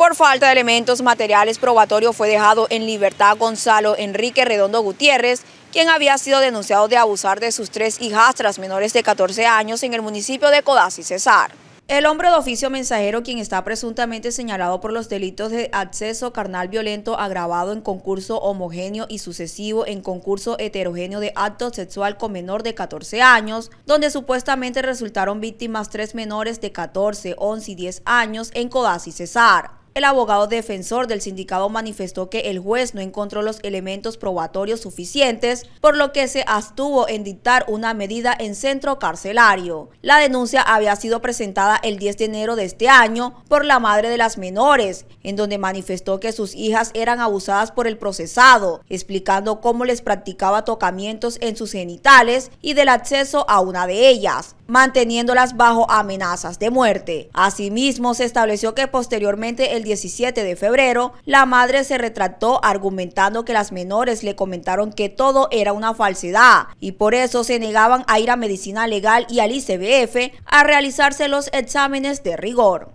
Por falta de elementos materiales probatorios fue dejado en libertad Gonzalo Enrique Redondo Gutiérrez, quien había sido denunciado de abusar de sus tres hijastras menores de 14 años en el municipio de Codazzi, Cesar. El hombre de oficio mensajero, quien está presuntamente señalado por los delitos de acceso carnal violento agravado en concurso homogéneo y sucesivo en concurso heterogéneo de acto sexual con menor de 14 años, donde supuestamente resultaron víctimas tres menores de 14, 11 y 10 años en Codazzi, Cesar. El abogado defensor del sindicado manifestó que el juez no encontró los elementos probatorios suficientes, por lo que se abstuvo en dictar una medida en centro carcelario. La denuncia había sido presentada el 10 de enero de este año por la madre de las menores, en donde manifestó que sus hijas eran abusadas por el procesado, explicando cómo les practicaba tocamientos en sus genitales y del acceso a una de ellas manteniéndolas bajo amenazas de muerte. Asimismo, se estableció que posteriormente 17 de febrero, la madre se retractó argumentando que las menores le comentaron que todo era una falsedad y por eso se negaban a ir a medicina legal y al ICBF a realizarse los exámenes de rigor.